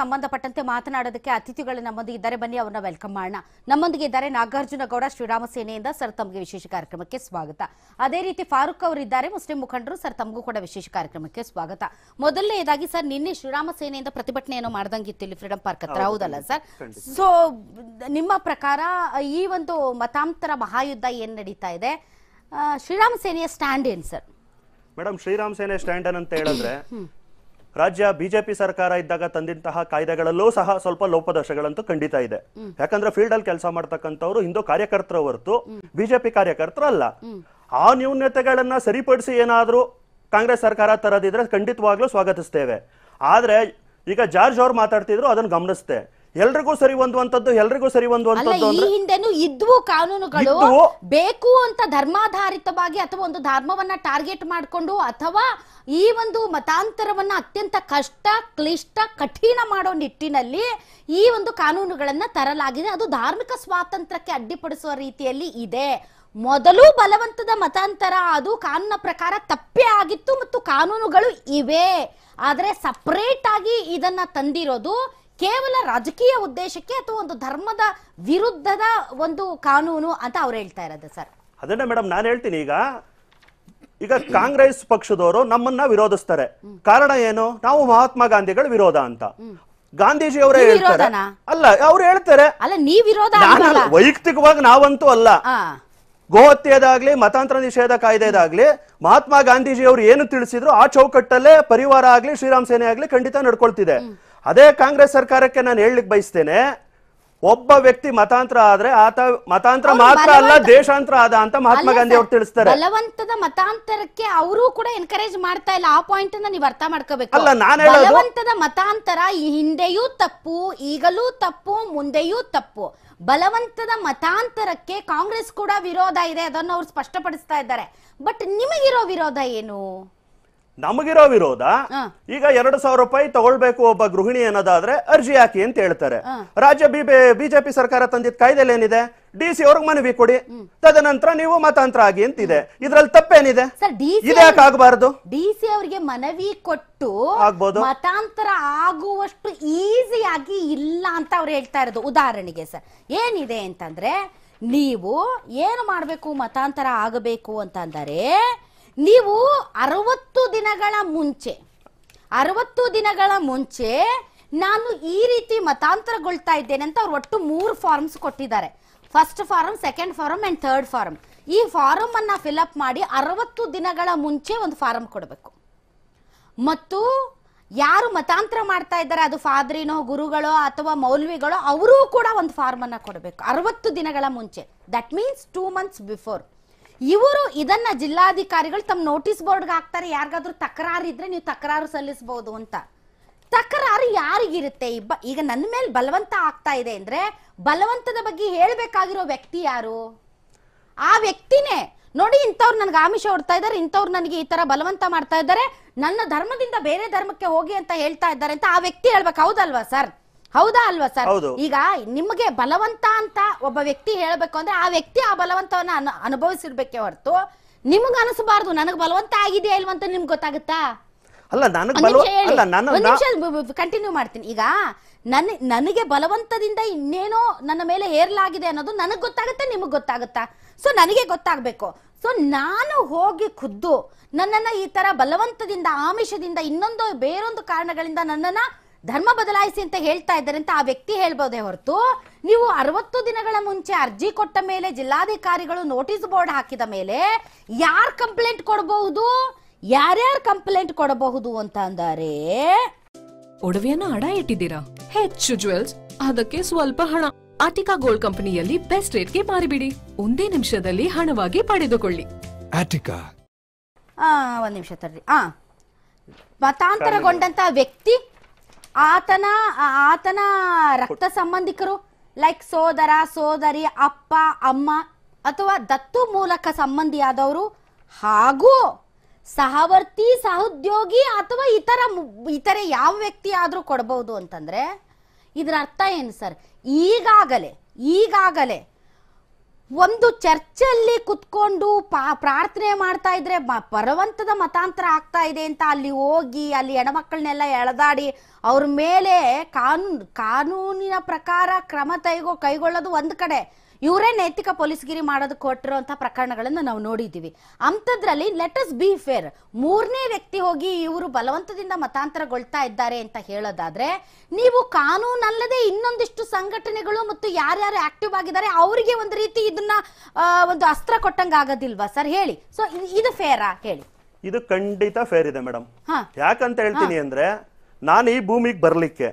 ಸಂಬಂಧಪಟ್ಟಂತೆ ಮಾತನಾಡೋದಕ್ಕೆ ಅತಿಥಿಗಳು ನಮ್ಮೊಂದಿಗೆ ಇದ್ದಾರೆ ಬನ್ನಿ ಅವ್ರನ್ನ ವೆಲ್ಕಮ್ ಮಾಡೋಣ ನಮ್ಮೊಂದಿಗೆ ಇದ್ದಾರೆ ನಾಗಾರ್ಜುನ ಗೌಡ ಶ್ರೀರಾಮ ಸೇನೆಯಿಂದ ಸರ್ ತಮಗೆ ವಿಶೇಷ ಕಾರ್ಯಕ್ರಮಕ್ಕೆ ಸ್ವಾಗತ ಅದೇ ರೀತಿ ಫಾರೂಕ್ ಅವರಿದ್ದಾರೆ ಮುಸ್ಲಿಂ ಮುಖಂಡರು ಸರ್ ತಮಗೂ ಕೂಡ ವಿಶೇಷ ಕಾರ್ಯಕ್ರಮಕ್ಕೆ ಸ್ವಾಗತ ಮೊದಲನೇದಾಗಿ ಸರ್ ನಿನ್ನೆ ಶ್ರೀರಾಮ ಸೇನೆಯಿಂದ ಪ್ರತಿಭಟನೆಯನ್ನು ಮಾಡ್ದಂಗಿತ್ತು ಇಲ್ಲಿ ಫ್ರೀಡಂ ಪಾರ್ಕ್ ಹತ್ರ ಹೌದಲ್ಲ ಸರ್ ಸೊ ನಿಮ್ಮ ಪ್ರಕಾರ ಈ ಒಂದು ಮತಾಂತರ ಮಹಾಯುದ್ಧ ಏನ್ ನಡೀತಾ ಇದೆ ಶ್ರೀರಾಮ ಸೇನೆಯ ಸ್ಟ್ಯಾಂಡ್ ಏನ್ ಸರ್ ಮೇಡಮ್ ಶ್ರೀರಾಮ್ ಸೇನೆ ಸ್ಟ್ಯಾಂಡ್ ಅಂತ ಹೇಳಿದ್ರೆ ರಾಜ್ಯ ಬಿಜೆಪಿ ಸರ್ಕಾರ ಇದ್ದಾಗ ತಂದಿಂತಹ ಕಾಯ್ದೆಗಳಲ್ಲೂ ಸಹ ಸ್ವಲ್ಪ ಲೋಪದೋಷಗಳಂತೂ ಖಂಡಿತ ಇದೆ ಯಾಕಂದ್ರೆ ಫೀಲ್ಡ್ ಅಲ್ಲಿ ಕೆಲಸ ಮಾಡ್ತಕ್ಕಂಥವ್ರು ಹಿಂದೂ ಕಾರ್ಯಕರ್ತರ ಹೊರತು ಬಿಜೆಪಿ ಕಾರ್ಯಕರ್ತರು ಅಲ್ಲ ಆ ನ್ಯೂನ್ಯತೆಗಳನ್ನ ಸರಿಪಡಿಸಿ ಏನಾದ್ರೂ ಕಾಂಗ್ರೆಸ್ ಸರ್ಕಾರ ತರದಿದ್ರೆ ಖಂಡಿತವಾಗ್ಲೂ ಸ್ವಾಗತಿಸ್ತೇವೆ ಆದ್ರೆ ಈಗ ಜಾರ್ಜ್ ಅವ್ರು ಮಾತಾಡ್ತಿದ್ರು ಅದನ್ನ ಗಮನಿಸ್ತೆ ಎಲ್ರಿಗೂ ಸರಿ ಹೊಂದುವಂತದ್ದು ಎಲ್ರಿಗೂ ಸರಿ ಹೊಂದುವಂತದ್ದು ಈ ಹಿಂದೆನೂ ಇದ್ವು ಕಾನೂನುಗಳು ಬೇಕು ಅಂತ ಧರ್ಮಾಧಾರಿತವಾಗಿ ಅಥವಾ ಒಂದು ಧರ್ಮವನ್ನ ಟಾರ್ಗೆಟ್ ಮಾಡಿಕೊಂಡು ಅಥವಾ ಈ ಒಂದು ಮತಾಂತರವನ್ನ ಅತ್ಯಂತ ಕಷ್ಟ ಕ್ಲಿಷ್ಟ ಕಠಿಣ ಮಾಡೋ ನಿಟ್ಟಿನಲ್ಲಿ ಈ ಒಂದು ಕಾನೂನುಗಳನ್ನ ತರಲಾಗಿದೆ ಅದು ಧಾರ್ಮಿಕ ಸ್ವಾತಂತ್ರ್ಯಕ್ಕೆ ಅಡ್ಡಿಪಡಿಸುವ ರೀತಿಯಲ್ಲಿ ಇದೆ ಮೊದಲು ಬಲವಂತದ ಮತಾಂತರ ಅದು ಕಾನೂನ ಪ್ರಕಾರ ತಪ್ಪೇ ಆಗಿತ್ತು ಮತ್ತು ಕಾನೂನುಗಳು ಇವೆ ಆದರೆ ಸಪರೇಟ್ ಆಗಿ ಇದನ್ನ ತಂದಿರೋದು ಕೇವಲ ರಾಜಕೀಯ ಉದ್ದೇಶಕ್ಕೆ ಅಥವಾ ಒಂದು ಧರ್ಮದ ವಿರುದ್ಧದ ಒಂದು ಕಾನೂನು ಅಂತ ಅವ್ರು ಹೇಳ್ತಾ ಇರೋದು ಸರ್ ಅದನ್ನ ಮೇಡಮ್ ನಾನು ಹೇಳ್ತೀನಿ ಈಗ ಈಗ ಕಾಂಗ್ರೆಸ್ ಪಕ್ಷದವರು ನಮ್ಮನ್ನ ವಿರೋಧಿಸ್ತಾರೆ ಕಾರಣ ಏನು ನಾವು ಮಹಾತ್ಮ ಗಾಂಧಿಗಳ ವಿರೋಧ ಅಂತ ಗಾಂಧೀಜಿ ಅವರೇ ಹೇಳ್ತಾರೆ ಅಲ್ಲ ಅವ್ರು ಹೇಳ್ತಾರೆ ಅಲ್ಲ ನೀ ವಿರೋಧ ವೈಯಕ್ತಿಕವಾಗಿ ನಾವಂತೂ ಅಲ್ಲ ಗೋಹತ್ಯದಾಗ್ಲಿ ಮತಾಂತರ ನಿಷೇಧ ಕಾಯ್ದೆದಾಗ್ಲಿ ಮಹಾತ್ಮ ಗಾಂಧೀಜಿ ಅವರು ಏನು ತಿಳಿಸಿದ್ರು ಆ ಚೌಕಟ್ಟಲ್ಲೇ ಪರಿವಾರ ಆಗ್ಲಿ ಶ್ರೀರಾಮ್ ಸೇನೆ ಆಗ್ಲಿ ಖಂಡಿತ ನಡ್ಕೊಳ್ತಿದೆ ಅದೇ ಕಾಂಗ್ರೆಸ್ ಸರ್ಕಾರಕ್ಕೆ ನಾನು ಹೇಳಲಿಕ್ಕೆ ಬಯಸ್ತೇನೆ ಒಬ್ಬ ವ್ಯಕ್ತಿ ಮತಾಂತರ ಆದ್ರೆ ಆತ ಮತಾಂತರ ಮಾತ್ರ ಅಲ್ಲ ದೇಶಾಂತರ ಆದ ಅಂತ ಮಹಾತ್ಮ ಗಾಂಧಿ ಅವರು ತಿಳಿಸ್ತಾರೆ ಬಲವಂತದ ಮತಾಂತರಕ್ಕೆ ಅವರು ಕೂಡ ಎನ್ಕರೇಜ್ ಮಾಡ್ತಾ ಇಲ್ಲ ಆ ಪಾಯಿಂಟ್ ಅನ್ನ ನೀವು ಅರ್ಥ ಮಾಡ್ಕೋಬೇಕು ಅಲ್ಲ ನಾನು ಬಲವಂತದ ಮತಾಂತರ ಈ ಹಿಂದೆಯೂ ತಪ್ಪು ಈಗಲೂ ತಪ್ಪು ಮುಂದೆಯೂ ತಪ್ಪು ಬಲವಂತದ ಮತಾಂತರಕ್ಕೆ ಕಾಂಗ್ರೆಸ್ ಕೂಡ ವಿರೋಧ ಇದೆ ಅದನ್ನು ಅವ್ರು ಸ್ಪಷ್ಟಪಡಿಸ್ತಾ ಇದ್ದಾರೆ ಬಟ್ ನಿಮಗಿರೋ ವಿರೋಧ ಏನು ನಮಗಿರೋ ವಿರೋಧ ಈಗ ಎರಡು ಸಾವಿರ ರೂಪಾಯಿ ತಗೊಳ್ಬೇಕು ಒಬ್ಬ ಗೃಹಿಣಿ ಅನ್ನೋದಾದ್ರೆ ಅರ್ಜಿ ಹಾಕಿ ಅಂತ ಹೇಳ್ತಾರೆ ರಾಜ್ಯ ಬಿಜೆಪಿ ಸರ್ಕಾರ ತಂದಿದ್ದ ಕಾಯ್ದೆಲ್ಲ ಏನಿದೆ ಡಿ ಸಿ ಅವ್ರಿಗೆ ಮನವಿ ಕೊಡಿ ತದನಂತರ ನೀವು ಮತಾಂತರ ಆಗಿ ಅಂತಿದೆ ಇದ್ರಲ್ಲಿ ತಪ್ಪೇನಿದೆ ಇದ್ಯಾಕೆ ಆಗಬಾರದು ಡಿ ಸಿ ಅವರಿಗೆ ಮನವಿ ಕೊಟ್ಟು ಆಗ್ಬೋದು ಮತಾಂತರ ಆಗುವಷ್ಟು ಈಸಿಯಾಗಿ ಇಲ್ಲ ಅಂತ ಅವ್ರು ಹೇಳ್ತಾ ಇರೋದು ಉದಾಹರಣೆಗೆ ಸರ್ ಏನಿದೆ ಅಂತಂದ್ರೆ ನೀವು ಏನು ಮಾಡಬೇಕು ಮತಾಂತರ ಆಗಬೇಕು ಅಂತಂದರೆ ನೀವು ಅರವತ್ತು ದಿನಗಳ ಮುಂಚೆ ಅರವತ್ತು ದಿನಗಳ ಮುಂಚೆ ನಾನು ಈ ರೀತಿ ಮತಾಂತರಗೊಳ್ತಾ ಇದ್ದೇನೆ ಅಂತ ಅವ್ರು ಒಟ್ಟು ಮೂರು ಫಾರ್ಮ್ಸ್ ಕೊಟ್ಟಿದ್ದಾರೆ first form second form and third form ಈ ಫಾರಂ ಅನ್ನ ಫಿಲಪ್ ಮಾಡಿ ಅರವತ್ತು ದಿನಗಳ ಮುಂಚೆ ಒಂದು ಫಾರಮ್ ಕೊಡಬೇಕು ಮತ್ತು ಯಾರು ಮತಾಂತರ ಮಾಡ್ತಾ ಇದ್ದಾರೆ ಅದು ಫಾದ್ರಿನೋ ಗುರುಗಳೋ ಅಥವಾ ಮೌಲ್ವಿಗಳೋ ಅವರೂ ಕೂಡ ಒಂದು ಫಾರ್ಮ್ ಕೊಡಬೇಕು ಅರವತ್ತು ದಿನಗಳ ಮುಂಚೆ that means two months before ಇವರು ಇದನ್ನ ಜಿಲ್ಲಾಧಿಕಾರಿಗಳು ತಮ್ಮ ನೋಟಿಸ್ ಬೋರ್ಡ್ಗೆ ಹಾಕ್ತಾರೆ ಯಾರಿಗಾದ್ರೂ ತಕರಾರು ಇದ್ರೆ ನೀವು ತಕರಾರು ಸಲ್ಲಿಸಬಹುದು ಅಂತ ತಕರಾರು ಯಾರಿಗಿರುತ್ತೆ ಈಗ ನನ್ನ ಮೇಲೆ ಬಲವಂತ ಆಗ್ತಾ ಇದೆ ಅಂದ್ರೆ ಬಲವಂತದ ಬಗ್ಗೆ ಹೇಳ್ಬೇಕಾಗಿರೋ ವ್ಯಕ್ತಿ ಯಾರು ಆ ವ್ಯಕ್ತಿನೇ ನೋಡಿ ಇಂಥವ್ರು ನನ್ಗೆ ಆಮಿಷ ಹೊಡ್ತಾ ಇದ್ದಾರೆ ಇಂಥವ್ರು ನನಗೆ ಈ ತರ ಬಲವಂತ ಮಾಡ್ತಾ ಇದ್ದಾರೆ ನನ್ನ ಧರ್ಮದಿಂದ ಬೇರೆ ಧರ್ಮಕ್ಕೆ ಹೋಗಿ ಅಂತ ಹೇಳ್ತಾ ಇದ್ದಾರೆ ಅಂತ ಆ ವ್ಯಕ್ತಿ ಹೇಳ್ಬೇಕು ಹೌದಲ್ವಾ ಸರ್ ಹೌದಾ ಅಲ್ವಾ ಸರ್ ಈಗ ನಿಮಗೆ ಬಲವಂತ ಅಂತ ಒಬ್ಬ ವ್ಯಕ್ತಿ ಹೇಳ್ಬೇಕು ಅಂದ್ರೆ ಆ ವ್ಯಕ್ತಿ ಆ ಬಲವಂತವನ್ನ ಅನು- ಹೊರತು ನಿಮ್ಗೆ ಅನಿಸಬಾರ್ದು ನನಗೆ ಬಲವಂತ ಆಗಿದೆಯಾ ಅಂತ ನಿಮ್ಗೆ ಗೊತ್ತಾಗುತ್ತಾ ಅಲ್ಲ ನನಗೆ ಕಂಟಿನ್ಯೂ ಮಾಡ್ತೀನಿ ಈಗ ನನ್ ನನಗೆ ಬಲವಂತದಿಂದ ಇನ್ನೇನೋ ನನ್ನ ಮೇಲೆ ಹೇರ್ಲಾಗಿದೆ ಅನ್ನೋದು ನನಗ್ ಗೊತ್ತಾಗುತ್ತೆ ನಿಮಗ್ ಗೊತ್ತಾಗುತ್ತಾ ಸೊ ನನಗೆ ಗೊತ್ತಾಗ್ಬೇಕು ಸೊ ನಾನು ಹೋಗಿ ಖುದ್ದು ನನ್ನನ್ನ ಈ ತರ ಬಲವಂತದಿಂದ ಆಮಿಷದಿಂದ ಇನ್ನೊಂದು ಬೇರೊಂದು ಕಾರಣಗಳಿಂದ ನನ್ನನ್ನ ಧರ್ಮ ಬದಲಾಯಿಸಿ ಅಂತ ಹೇಳ್ತಾ ಇದ್ದಾರೆ ಅಂತ ಆ ವ್ಯಕ್ತಿ ಹೇಳ್ಬೋದೇ ಹೊರತು ನೀವು ಅರವತ್ತು ದಿನಗಳ ಮುಂಚೆ ಅರ್ಜಿ ಕೊಟ್ಟ ಮೇಲೆ ಜಿಲ್ಲಾಧಿಕಾರಿಗಳು ನೋಟಿಸ್ ಬೋರ್ಡ್ ಹಾಕಿದ ಮೇಲೆ ಯಾರು ಕಂಪ್ಲೇಂಟ್ ಕೊಡಬಹುದು ಯಾರ್ಯಾರು ಕಂಪ್ಲೇಂಟ್ ಕೊಡಬಹುದು ಅಂತ ಅಂದರೆ ಒಡವೆಯನ್ನ ಅಡ ಇಟ್ಟಿದ್ದೀರಾ ಹೆಚ್ಚು ಜ್ಯುವೆಲ್ಸ್ ಅದಕ್ಕೆ ಸ್ವಲ್ಪ ಹಣ ಆಟಿಕಾ ಗೋಲ್ಡ್ ಕಂಪನಿಯಲ್ಲಿ ಬೆಸ್ಟ್ ರೇಟ್ಗೆ ಮಾರಿಬಿಡಿ ಒಂದೇ ನಿಮಿಷದಲ್ಲಿ ಹಣವಾಗಿ ಪಡೆದುಕೊಳ್ಳಿ ಆಟಿಕಾ ಒಂದು ನಿಮಿಷ ತರ್ರಿ ಆ ಮತಾಂತರಗೊಂಡಂತ ವ್ಯಕ್ತಿ ಆತನ ಆತನ ರಕ್ತ ಸಂಬಂಧಿಕರು ಲೈಕ್ ಸೋದರ ಸೋದರಿ ಅಪ್ಪ ಅಮ್ಮ ಅಥವಾ ದತ್ತು ಮೂಲಕ ಸಂಬಂಧಿಯಾದವರು ಹಾಗೂ ಸಹವರ್ತಿ ಸಹೋದ್ಯೋಗಿ ಅಥವಾ ಇತರ ಇತರೆ ಯಾವ ವ್ಯಕ್ತಿ ಆದರೂ ಕೊಡಬಹುದು ಅಂತಂದರೆ ಇದರ ಅರ್ಥ ಏನು ಸರ್ ಈಗಾಗಲೇ ಈಗಾಗಲೇ ಒಂದು ಚರ್ಚಲ್ಲಿ ಕುತ್ಕೊಂಡು ಪಾ ಪ್ರಾರ್ಥನೆ ಮಾಡ್ತಾ ಇದ್ರೆ ಪರವಂತದ ಮತಾಂತರ ಆಗ್ತಾ ಇದೆ ಅಂತ ಅಲ್ಲಿ ಹೋಗಿ ಅಲ್ಲಿ ಹೆಣ್ಮಕ್ಳನ್ನೆಲ್ಲ ಎಳೆದಾಡಿ ಅವ್ರ ಮೇಲೆ ಕಾನೂನು ಕಾನೂನಿನ ಪ್ರಕಾರ ಕ್ರಮ ತೈಗೋ ಕೈಗೊಳ್ಳೋದು ಒಂದು ಕಡೆ ಇವರೇ ನೈತಿಕ ಪೊಲೀಸ್ಗಿರಿ ಮಾಡೋದು ಕೊಟ್ಟಿರುವಂಥ ಪ್ರಕರಣಗಳನ್ನು ನಾವು ನೋಡಿದ್ದೀವಿ ಲೆಟ್ ಲೆಟಸ್ ಬಿ ಫೇರ್ ಮೂರನೇ ವ್ಯಕ್ತಿ ಹೋಗಿ ಇವರು ಬಲವಂತದಿಂದ ಮತಾಂತರಗೊಳ್ತಾ ಇದ್ದಾರೆ ಅಂತ ಹೇಳೋದಾದ್ರೆ ನೀವು ಕಾನೂನಲ್ಲದೆ ಇನ್ನೊಂದಿಷ್ಟು ಸಂಘಟನೆಗಳು ಮತ್ತು ಯಾರ್ಯಾರು ಆಕ್ಟಿವ್ ಆಗಿದ್ದಾರೆ ಅವರಿಗೆ ಒಂದು ರೀತಿ ಇದನ್ನ ಒಂದು ಅಸ್ತ್ರ ಕೊಟ್ಟಂಗ ಆಗೋದಿಲ್ವಾ ಸರ್ ಹೇಳಿ ಸೊ ಇದು ಫೇರಾ ಹೇಳಿ ಇದು ಖಂಡಿತ ಫೇರ್ ಇದೆ ಮೇಡಮ್ ಯಾಕಂತ ಹೇಳ್ತೀನಿ ಅಂದ್ರೆ ನಾನು ಈ ಭೂಮಿಗೆ ಬರ್ಲಿಕ್ಕೆ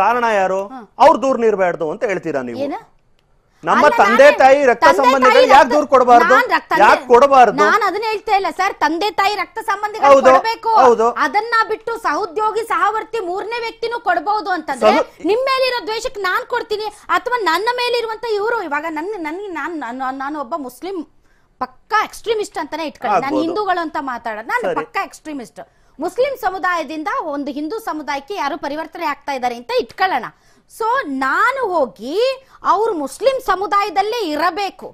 ಕಾರಣ ಯಾರು ಅವ್ರ ದೂರ ನೀರ್ಬಾರ್ದು ಅಂತ ಹೇಳ್ತೀರಾ ನೀವು ನಮ್ಮ ತಂದೆ ತಾಯಿ ರಕ್ತ ಸಂಬಂಧಿಗಳು ಯಾಕೆ ದೂರ ಕೊಡಬಾರದು ಯಾಕೆ ನಾನು ಅದನ್ನ ಹೇಳ್ತಾ ಇಲ್ಲ ಸರ್ ತಂದೆ ತಾಯಿ ರಕ್ತ ಸಂಬಂಧಿಗಳು ಕೊಡಬೇಕು ಅದನ್ನ ಬಿಟ್ಟು ಸಹೋದ್ಯೋಗಿ ಸಹವರ್ತಿ ಮೂರನೇ ವ್ಯಕ್ತಿನೂ ಕೊಡಬಹುದು ಅಂತಂದ್ರೆ ನಿಮ್ ಮೇಲಿರೋ ದ್ವೇಷಕ್ಕೆ ನಾನ್ ಕೊಡ್ತೀನಿ ಅಥವಾ ನನ್ನ ಮೇಲಿರುವಂತ ಇವರು ಇವಾಗ ನನ್ನ ನನ್ಗೆ ನಾನು ನಾನು ಒಬ್ಬ ಮುಸ್ಲಿಂ ಪಕ್ಕಾ ಎಕ್ಸ್ಟ್ರೀಮಿಸ್ಟ್ ಅಂತಾನೆ ಇಟ್ಕೊಳ್ಳಿ ನಾನು ಹಿಂದೂಗಳು ಅಂತ ಮಾತಾಡೋದು ನಾನು ಪಕ್ಕಾ ಎಕ್ಸ್ಟ್ರೀಮಿಸ್ಟ್ ಮುಸ್ಲಿಂ ಸಮುದಾಯದಿಂದ ಒಂದು ಹಿಂದೂ ಸಮುದಾಯಕ್ಕೆ ಯಾರು ಪರಿವರ್ತನೆ ಆಗ್ತಾ ಇದ್ದಾರೆ ಅಂತ ಇಟ್ಕೊಳ್ಳೋಣ ಸೊ ನಾನು ಹೋಗಿ ಅವ್ರ ಮುಸ್ಲಿಂ ಸಮುದಾಯದಲ್ಲೇ ಇರಬೇಕು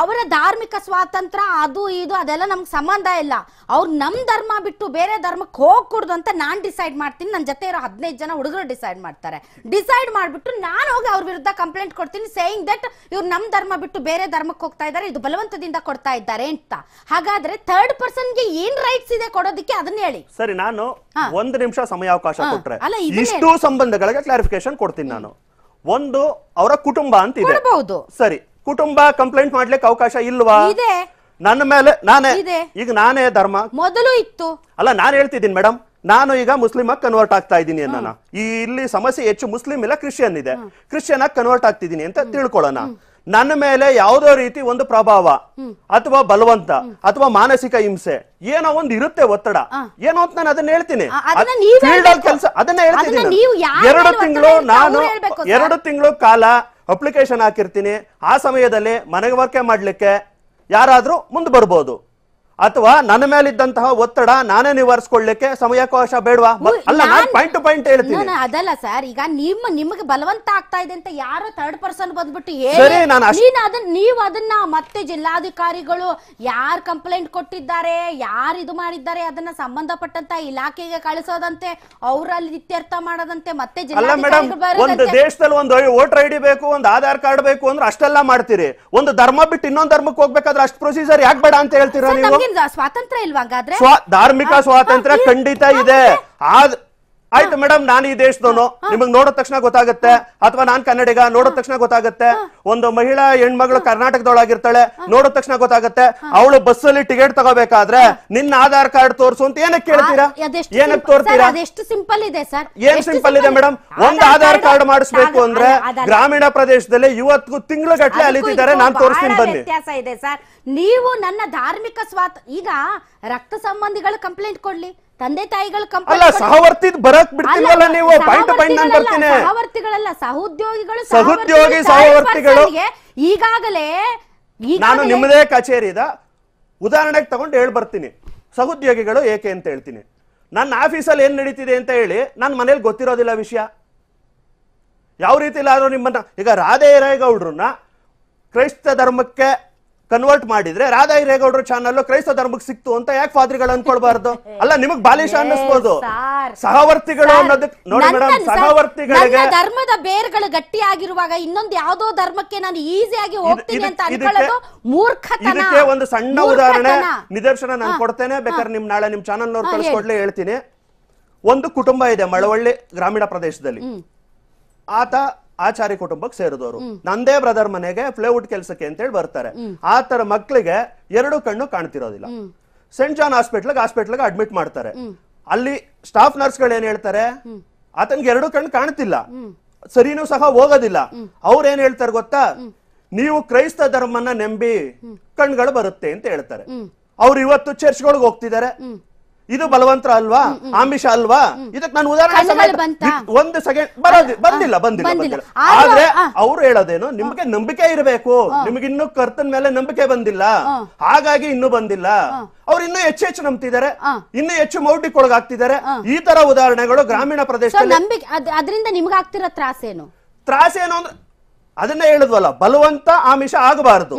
ಅವರ ಧಾರ್ಮಿಕ ಸ್ವಾತಂತ್ರ್ಯ ಅದು ಇದು ಅದೆಲ್ಲ ನಮ್ಗೆ ಸಂಬಂಧ ಇಲ್ಲ ಅವ್ರು ನಮ್ಮ ಧರ್ಮ ಬಿಟ್ಟು ಬೇರೆ ಧರ್ಮಕ್ಕೆ ಹೋಗ್ಕೂಡ್ದು ಅಂತ ನಾನು ಡಿಸೈಡ್ ಮಾಡ್ತೀನಿ ನನ್ನ ಜೊತೆ ಇರೋ ಹದಿನೈದು ಜನ ಹುಡುಗರು ಡಿಸೈಡ್ ಮಾಡ್ತಾರೆ ಡಿಸೈಡ್ ಮಾಡಿಬಿಟ್ಟು ನಾನು ಹೋಗಿ ಅವ್ರ ವಿರುದ್ಧ ಕಂಪ್ಲೇಂಟ್ ಕೊಡ್ತೀನಿ ಸೇಯಿಂಗ್ ದಟ್ ಇವ್ರು ನಮ್ಮ ಧರ್ಮ ಬಿಟ್ಟು ಬೇರೆ ಧರ್ಮಕ್ಕೆ ಹೋಗ್ತಾ ಇದ್ದಾರೆ ಇದು ಬಲವಂತದಿಂದ ಕೊಡ್ತಾ ಇದ್ದಾರೆ ಅಂತ ಹಾಗಾದ್ರೆ ಥರ್ಡ್ ಪರ್ಸನ್ಗೆ ಏನ್ ರೈಟ್ಸ್ ಇದೆ ಕೊಡೋದಕ್ಕೆ ಅದನ್ನ ಹೇಳಿ ಸರಿ ನಾನು ಒಂದು ನಿಮಿಷ ಸಮಯಾವಕಾಶ ಅಲ್ಲ ಇಷ್ಟು ಸಂಬಂಧಗಳಿಗೆ ಕ್ಲಾರಿಫಿಕೇಶನ್ ಕೊಡ್ತೀನಿ ನಾನು ಒಂದು ಅವರ ಕುಟುಂಬ ಅಂತ ಇದೆ ಸರಿ ಕುಟುಂಬ ಕಂಪ್ಲೇಂಟ್ ಮಾಡ್ಲಿಕ್ಕೆ ಅವಕಾಶ ಇಲ್ವಾ ಇದೆ ನನ್ನ ಮೇಲೆ ನಾನೇ ಈಗ ನಾನೇ ಧರ್ಮ ಮೊದಲು ಇತ್ತು ಅಲ್ಲ ನಾನು ಹೇಳ್ತಿದ್ದೀನಿ ಮೇಡಮ್ ನಾನು ಈಗ ಮುಸ್ಲಿಮ್ ಆಗಿ ಕನ್ವರ್ಟ್ ಆಗ್ತಾ ಇದ್ದೀನಿ ಅನ್ನ ಈ ಇಲ್ಲಿ ಸಮಸ್ಯೆ ಹೆಚ್ಚು ಮುಸ್ಲಿಂ ಇಲ್ಲ ಕ್ರಿಶ್ಚಿಯನ್ ಇದೆ ಕ್ರಿಶ್ಚಿಯನ್ ಆಗಿ ಕನ್ವರ್ಟ್ ಆಗ್ತಿದ್ದೀನಿ ಅಂತ ತಿಳ್ಕೊಳ್ಳೋಣ ನನ್ನ ಮೇಲೆ ಯಾವುದೋ ರೀತಿ ಒಂದು ಪ್ರಭಾವ ಅಥವಾ ಬಲವಂತ ಅಥವಾ ಮಾನಸಿಕ ಹಿಂಸೆ ಏನೋ ಒಂದು ಇರುತ್ತೆ ಒತ್ತಡ ಏನೋ ಅಂತ ನಾನು ಅದನ್ನ ಹೇಳ್ತೀನಿ ಕೆಲಸ ಅದನ್ನ ಹೇಳ್ತಿದ್ದೀನಿ ಎರಡು ತಿಂಗಳು ನಾನು ಎರಡು ತಿಂಗಳು ಕಾಲ ಅಪ್ಲಿಕೇಶನ್ ಹಾಕಿರ್ತೀನಿ ಆ ಸಮಯದಲ್ಲಿ ಮನೆಗೆ ವರ್ಕೆ ಮಾಡಲಿಕ್ಕೆ ಯಾರಾದರೂ ಮುಂದೆ ಬರ್ಬೋದು ಅಥವಾ ನನ್ನ ಮೇಲಿದ್ದಂತಹ ಒತ್ತಡ ನಾನೇ ನಿವಾರಿಸ್ಕೊಳ್ಳಿಕ್ಕೆ ಸಮಯಾವಕಾಶ ಬೇಡವಾ ಅಲ್ಲ ನಾನು ಪಾಯಿಂಟ್ ಟು ಪಾಯಿಂಟ್ ಹೇಳ್ತೀನಿ ನಾನು ಅದಲ್ಲ ಸರ್ ಈಗ ನಿಮ್ಮ ನಿಮಗೆ ಬಲವಂತ ಆಗ್ತಾ ಇದೆ ಅಂತ ಯಾರು ಥರ್ಡ್ ಪರ್ಸನ್ ಬಂದ್ಬಿಟ್ಟು ಸರಿ, ನೀನು ಅದನ್ನ ನೀವು ಅದನ್ನ ಮತ್ತೆ ಜಿಲ್ಲಾಧಿಕಾರಿಗಳು ಯಾರು ಕಂಪ್ಲೇಂಟ್ ಕೊಟ್ಟಿದ್ದಾರೆ ಯಾರು ಇದು ಮಾಡಿದ್ದಾರೆ ಅದನ್ನ ಸಂಬಂಧಪಟ್ಟಂತ ಇಲಾಖೆಗೆ ಕಳಿಸೋದಂತೆ ಅವರಲ್ಲಿ ಇತ್ಯರ್ಥ ಮಾಡೋದಂತೆ ಮತ್ತೆ ಒಂದು ದೇಶದಲ್ಲಿ ಒಂದು ವೋಟರ್ ಐ ಡಿ ಬೇಕು ಒಂದು ಆಧಾರ್ ಕಾರ್ಡ್ ಬೇಕು ಅಂದ್ರೆ ಅಷ್ಟೆಲ್ಲ ಮಾಡ್ತೀರಿ ಒಂದು ಧರ್ಮ ಬಿಟ್ಟು ಇನ್ನೊಂದು ಧರ್ಮಕ್ಕೆ ಹೋಗ್ಬೇಕಾದ್ರೆ ಅಷ್ಟು ಪ್ರೊಸೀಜರ್ ಯಾಕೆ ಬೇಡ ಅಂತ ಹೇಳ್ತೀರಾ ನೀವು ಸ್ವಾತಂತ್ರ್ಯ ಇಲ್ವಾ ಹಂಗಾದ್ರೆ ಧಾರ್ಮಿಕ ಸ್ವಾತಂತ್ರ್ಯ ಖಂಡಿತ ಇದೆ ಆದ ಆಯ್ತು ಮೇಡಮ್ ನಾನು ಈ ದೇಶದವನು ನಿಮಗ್ ನೋಡಿದ ತಕ್ಷಣ ಗೊತ್ತಾಗುತ್ತೆ ಅಥವಾ ನಾನ್ ಕನ್ನಡಿಗ ನೋಡಿದ ತಕ್ಷಣ ಗೊತ್ತಾಗುತ್ತೆ ಒಂದು ಮಹಿಳಾ ಹೆಣ್ಮಗಳು ಕರ್ನಾಟಕದೊಳಗಿರ್ತಾಳೆ ನೋಡಿದ ತಕ್ಷಣ ಗೊತ್ತಾಗುತ್ತೆ ಅವಳು ಬಸ್ ಅಲ್ಲಿ ಟಿಕೆಟ್ ತಗೋಬೇಕಾದ್ರೆ ನಿನ್ನ ಆಧಾರ್ ಕಾರ್ಡ್ ತೋರಿಸು ಅಂತ ಏನಕ್ಕೆ ಕೇಳ್ತೀರಾ ಏನಕ್ಕೆ ತೋರ್ತೀರಾ ಎಷ್ಟು ಸಿಂಪಲ್ ಇದೆ ಸರ್ ಏನ್ ಸಿಂಪಲ್ ಇದೆ ಮೇಡಮ್ ಒಂದ್ ಆಧಾರ್ ಕಾರ್ಡ್ ಮಾಡಿಸ್ಬೇಕು ಅಂದ್ರೆ ಗ್ರಾಮೀಣ ಪ್ರದೇಶದಲ್ಲಿ ಇವತ್ತು ತಿಂಗಳ ಗಟ್ಟಲೆ ಅಲಿತಿದ್ದಾರೆ ನಾನ್ ತೋರಿಸ್ತೀನಿ ಬನ್ನಿ ವ್ಯತ್ಯಾಸ ಇದೆ ಸರ್ ನೀವು ನನ್ನ ಧಾರ್ಮಿಕ ಸ್ವಾತ ಈಗ ರಕ್ತ ಸಂಬಂಧಿಗಳು ಕಂಪ್ಲೇಂಟ್ ಕೊಡ್ಲಿ ತಂದೆ ತಾಯಿಗಳ ಅಲ್ಲ ಸಹವರ್ತಿ ಬರಕ್ ಬಿಡ್ತಿಲ್ಲ ನೀವು ಪಾಯಿಂಟ್ ಪಾಯಿಂಟ್ ನಾನು ಬರ್ತೀನಿ ಸಹವರ್ತಿಗಳಲ್ಲ ಸಹೋದ್ಯೋಗಿಗಳು ಸಹೋದ್ಯೋಗಿ ಸಹವರ್ತಿಗಳು ಈಗಾಗಲೇ ನಾನು ನಿಮ್ಮದೇ ಕಚೇರಿದ ಉದಾಹರಣೆಗೆ ತಗೊಂಡು ಹೇಳಿ ಬರ್ತೀನಿ ಸಹೋದ್ಯೋಗಿಗಳು ಏಕೆ ಅಂತ ಹೇಳ್ತೀನಿ ನನ್ನ ಆಫೀಸಲ್ಲಿ ಏನು ನಡೀತಿದೆ ಅಂತ ಹೇಳಿ ನನ್ನ ಮನೇಲಿ ಗೊತ್ತಿರೋದಿಲ್ಲ ವಿಷಯ ಯಾವ ರೀತಿಲಾದರೂ ನಿಮ್ಮನ್ನ ಈಗ ರಾಧೆ ರಾಯಗೌಡ್ರನ್ನ ಕ್ರೈಸ್ತ ಧರ್ಮಕ್ಕೆ ಕನ್ವರ್ಟ್ ಮಾಡಿದ್ರೆ ರಾಧಾ ಹಿರೇಗೌಡರ ಚಾನಲ್ ಕ್ರೈಸ್ತ ಧರ್ಮಕ್ಕೆ ಸಿಕ್ತು ಅಂತ ಯಾಕೆ ಫಾದ್ರಿಗಳು ಅನ್ಕೊಳ್ಬಾರ್ದು ಅಲ್ಲ ನಿಮಗ್ ಬಾಲಿಶ ಅನ್ನಿಸ್ಬೋದು ಸಹವರ್ತಿಗಳು ನೋಡಿ ಸಹವರ್ತಿಗಳಿಗೆ ಧರ್ಮದ ಬೇರ್ಗಳು ಗಟ್ಟಿ ಆಗಿರುವಾಗ ಇನ್ನೊಂದು ಯಾವ್ದೋ ಧರ್ಮಕ್ಕೆ ನಾನು ಈಸಿಯಾಗಿ ಹೋಗ್ತೀನಿ ಅಂತ ಇದಕ್ಕೆ ಒಂದು ಸಣ್ಣ ಉದಾಹರಣೆ ನಿದರ್ಶನ ನಾನು ಕೊಡ್ತೇನೆ ಬೇಕಾದ್ರೆ ನಿಮ್ ನಾಳೆ ನಿಮ್ ಚಾನಲ್ ನೋಡ್ ಕಳಿಸ್ಕೊಡ್ಲೇ ಹೇಳ್ತೀನಿ ಒಂದು ಕುಟುಂಬ ಇದೆ ಮಳವಳ್ಳಿ ಗ್ರಾಮೀಣ ಪ್ರದೇಶದಲ್ಲಿ ಆತ ಆಚಾರಿ ಕುಟುಂಬಕ್ಕೆ ಸೇರಿದವರು ನಂದೇ ಬ್ರದರ್ ಮನೆಗೆ ಫ್ಲೇವುಡ್ ಕೆಲಸಕ್ಕೆ ಅಂತ ಹೇಳಿ ಬರ್ತಾರೆ ಆ ತರ ಮಕ್ಕಳಿಗೆ ಎರಡು ಕಣ್ಣು ಕಾಣ್ತಿರೋದಿಲ್ಲ ಸೆಂಟ್ ಜಾನ್ ಹಾಸ್ಪಿಟಲ್ಗೆ ಹಾಸ್ಪಿಟ್ಲ್ಗೆ ಅಡ್ಮಿಟ್ ಮಾಡ್ತಾರೆ ಅಲ್ಲಿ ಸ್ಟಾಫ್ ನರ್ಸ್ಗಳು ಏನ್ ಹೇಳ್ತಾರೆ ಆತನ್ಗೆ ಎರಡು ಕಣ್ಣು ಕಾಣ್ತಿಲ್ಲ ಸರಿನೂ ಸಹ ಹೋಗೋದಿಲ್ಲ ಅವ್ರೇನ್ ಹೇಳ್ತಾರೆ ಗೊತ್ತಾ ನೀವು ಕ್ರೈಸ್ತ ಧರ್ಮನ ನೆಂಬಿ ಕಣ್ಗಳು ಬರುತ್ತೆ ಅಂತ ಹೇಳ್ತಾರೆ ಅವ್ರು ಇವತ್ತು ಚರ್ಚ್ಗಳಿಗೆ ಹೋಗ್ತಿದ್ದಾರೆ ಇದು ಬಲವಂತ ಅಲ್ವಾ ಆಮಿಷ ಅಲ್ವಾ ಇದಕ್ಕೆ ನಾನು ಉದಾಹರಣೆ ಒಂದು ಸೆಕೆಂಡ್ ಬರೋದು ಬಂದಿಲ್ಲ ಬಂದಿಲ್ಲ ಆದ್ರೆ ಅವ್ರು ಹೇಳೋದೇನು ನಿಮ್ಗೆ ನಂಬಿಕೆ ಇರಬೇಕು ನಿಮ್ಗೆ ಇನ್ನು ಕರ್ತನ್ ಮೇಲೆ ನಂಬಿಕೆ ಬಂದಿಲ್ಲ ಹಾಗಾಗಿ ಇನ್ನು ಬಂದಿಲ್ಲ ಅವ್ರು ಇನ್ನೂ ಹೆಚ್ಚು ಹೆಚ್ಚು ನಂಬ್ತಿದ್ದಾರೆ ಇನ್ನೂ ಹೆಚ್ಚು ಮೌಢ್ಯಕ್ಕೊಳಗಾಗ್ತಿದ್ದಾರೆ ಈ ತರ ಉದಾಹರಣೆಗಳು ಗ್ರಾಮೀಣ ಪ್ರದೇಶದಲ್ಲಿ ಅದರಿಂದ ನಿಮ್ಗೆ ಆಗ್ತಿರೋ ತ್ರಾಸೇನು ತ್ರಾಸೇನು ಅಂದ್ರೆ ಅದನ್ನೇ ಹೇಳಿದ್ವಲ್ಲ ಬಲವಂತ ಆಮಿಷ ಆಗಬಾರದು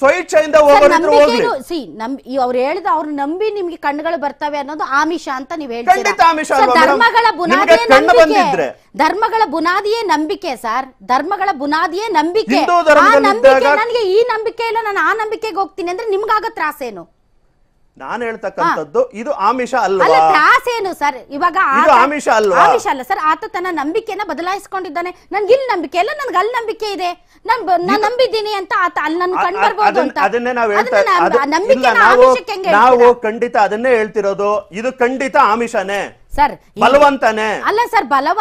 ಸ್ವಇಚ್ಛೆಯಿಂದ ಹೋಗ್ಲಿ ಸಿ ನಮ್ ಅವ್ರು ಹೇಳಿದ ಅವ್ರು ನಂಬಿ ನಿಮ್ಗೆ ಕಣ್ಣುಗಳು ಬರ್ತವೆ ಅನ್ನೋದು ಆಮಿಷ ಅಂತ ನೀವ್ ಹೇಳ್ತೀರಾ ಧರ್ಮಗಳ ಬುನಾದಿಯೇ ನಂಬಿಕೆ ಧರ್ಮಗಳ ನಂಬಿಕೆ ಸರ್ ಧರ್ಮಗಳ ಬುನಾದಿಯೇ ನಂಬಿಕೆ ನಂಬಿಕೆ ನನಗೆ ಈ ನಂಬಿಕೆ ಇಲ್ಲ ನಾನು ಆ ನಂಬಿಕೆಗೆ ಹೋಗ್ತೀನಿ ಅಂದ್ರೆ ನಿಮ್ಗಾಗ ತ್ರಾಸೇನು ನಾನು ಹೇಳ್ತಕ್ಕಂಥದ್ದು ಇದು ಆಮಿಷ ಅಲ್ಲ ಅಲ್ಲ ಸರ್ ಇವಾಗ ಆಮಿಷ ಅಲ್ವಾ? ಆಮಿಷ ಅಲ್ಲ ಸರ್ ಆತ ತನ್ನ ನಂಬಿಕೆನ ಬದಲಾಯಿಸಿಕೊಂಡಿದ್ದಾನೆ ನನ್ಗೆ ಇಲ್ಲಿ ನಂಬಿಕೆ ಇಲ್ಲ ನನ್ಗೆ ಅಲ್ಲಿ ನಂಬಿಕೆ ಇದೆ ನಾನು ನಂಬಿದ್ದೀನಿ ಅಂತ ಆತ ಅಲ್ಲಿ ನನ್ ಅ- ಅದನ್ನ- ಅದನ್ನೇ ನಾವು ಹೇಳ್ತಾ ನಾವು ಖಂಡಿತ ಅದನ್ನೇ ಹೇಳ್ತಿರೋದು ಇದು ಖಂಡಿತ ಆಮಿಷನೇ ಸರ್ ಬಲವಂತನೇ ಅಲ್ಲ ಸರ್ ಬಲವಂತ